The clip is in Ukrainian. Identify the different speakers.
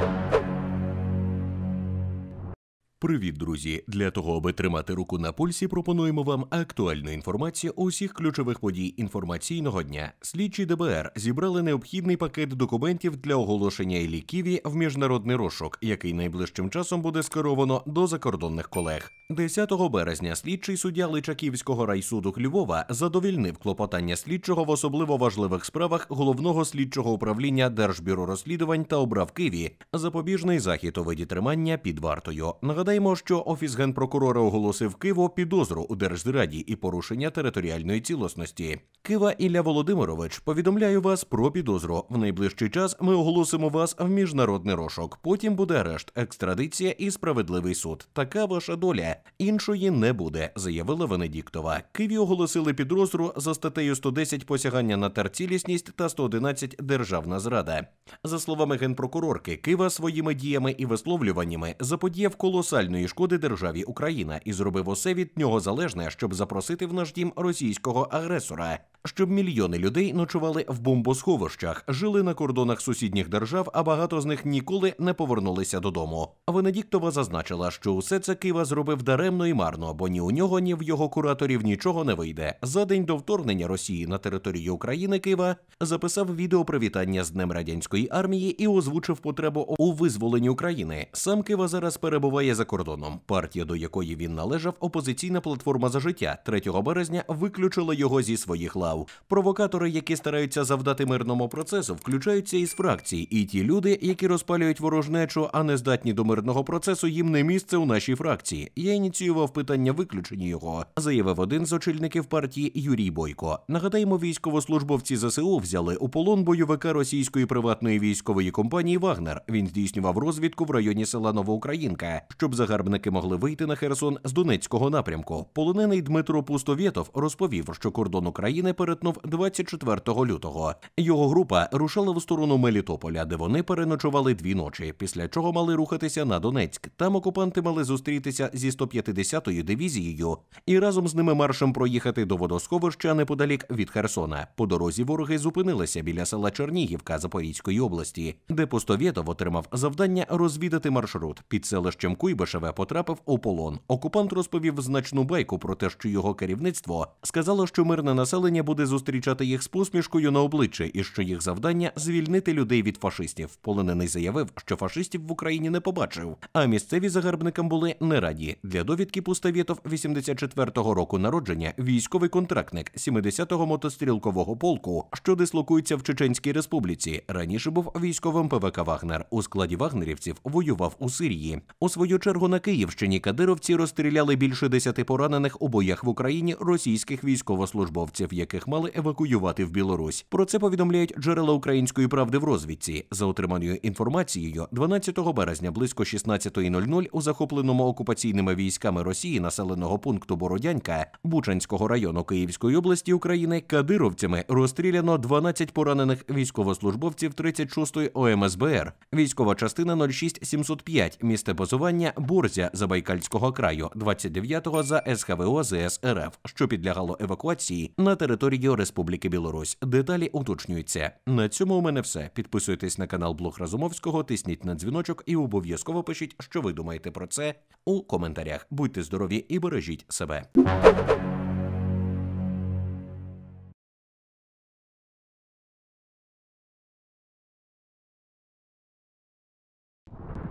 Speaker 1: you Привіт, друзі! Для того, аби тримати руку на пульсі, пропонуємо вам актуальну інформацію усіх ключових подій інформаційного дня. Слідчі ДБР зібрали необхідний пакет документів для оголошення ліківі в міжнародний розшук, який найближчим часом буде скеровано до закордонних колег. 10 березня слідчий суддя Личаківського райсуду Львова задовільнив клопотання слідчого в особливо важливих справах головного слідчого управління Держбюро розслідувань та обрав Києві запобіжний захід у виді тримання під вартою. Нагадаю. Нагадаємо, що офіс генпрокурора оголосив Киво підозру у держзраді і порушення територіальної цілісності. Кива Ілля Володимирович, повідомляю вас про підозру. В найближчий час ми оголосимо вас в міжнародний рошок. Потім буде арешт, екстрадиція і справедливий суд. Така ваша доля іншої не буде, заявила Венедіктова. Киві оголосили підозру за статтею 110 посягання на терцілісність та 111 державна зрада. За словами генпрокурорки, Кива своїми діями і висловлюваннями заподіяв колосальної шкоди державі Україна і зробив усе від нього залежне, щоб запросити в наш дім російського агресора щоб мільйони людей ночували в бомбосховищах, жили на кордонах сусідніх держав, а багато з них ніколи не повернулися додому. Венедіктова зазначила, що усе це Кива зробив даремно і марно, бо ні у нього, ні в його кураторів нічого не вийде. За день до вторгнення Росії на територію України Кива записав відео привітання з Днем радянської армії і озвучив потребу у визволенні України. Сам Кива зараз перебуває за кордоном. Партія, до якої він належав, опозиційна платформа за життя 3 березня виключила його зі своїх лав. Лав. Провокатори, які стараються завдати мирному процесу, включаються із фракцій, і ті люди, які розпалюють ворожнечу, а не здатні до мирного процесу, їм не місце у нашій фракції. Я ініціював питання виключення його, заявив один з очільників партії Юрій Бойко. Нагадаємо, військовослужбовці ЗСУ взяли у полон бойовика російської приватної військової компанії Вагнер. Він здійснював розвідку в районі села Новоукраїнка, щоб загарбники могли вийти на Херсон з Донецького напрямку. Полонений Дмитро Пустовєтов розповів, що кордон України перетнув 24 лютого. Його група рушила в сторону Мелітополя, де вони переночували дві ночі. Після чого мали рухатися на Донецьк. Там окупанти мали зустрітися зі 150-ю дивізією і разом з ними маршем проїхати до водосховища неподалік від Херсона. По дорозі вороги зупинилися біля села Чернігівка Запорізької області, де Постовєтов отримав завдання розвідати маршрут. Під селищем Куйбишеве потрапив у полон. Окупант розповів значну байку про те, що його керівництво сказало, що мирне населення буде буде зустрічати їх з посмішкою на обличчя і що їх завдання звільнити людей від фашистів. Полонений заявив, що фашистів в Україні не побачив. А місцеві загарбникам були не раді. Для довідки Пуставєтов 84-го року народження, військовий контрактник 70-го мотострілкового полку, що дислокується в Чеченській республіці. Раніше був військовим ПВК Вагнер. У складі вагнерівців воював у Сирії. У свою чергу на Київщині кадировці розстріляли більше десяти поранених у боях в Україні російських військовослужбовців, яких полонених мали евакуювати в Білорусь. Про це повідомляють джерела української правди в розвідці. За отриманою інформацією, 12 березня близько 16.00 у захопленому окупаційними військами Росії населеного пункту Бородянка Бучанського району Київської області України кадировцями розстріляно 12 поранених військовослужбовців 36-ї ОМСБР, військова частина 06705, місце базування Борзя Забайкальського краю, 29-го за СХВО ЗС РФ, що підлягало евакуації на територію. Георгія Республіки Білорусь. Деталі уточнюються. На цьому у мене все. Підписуйтесь на канал Блог Разумовського, тисніть на дзвіночок і обов'язково пишіть, що ви думаєте про це у коментарях. Будьте здорові і бережіть себе.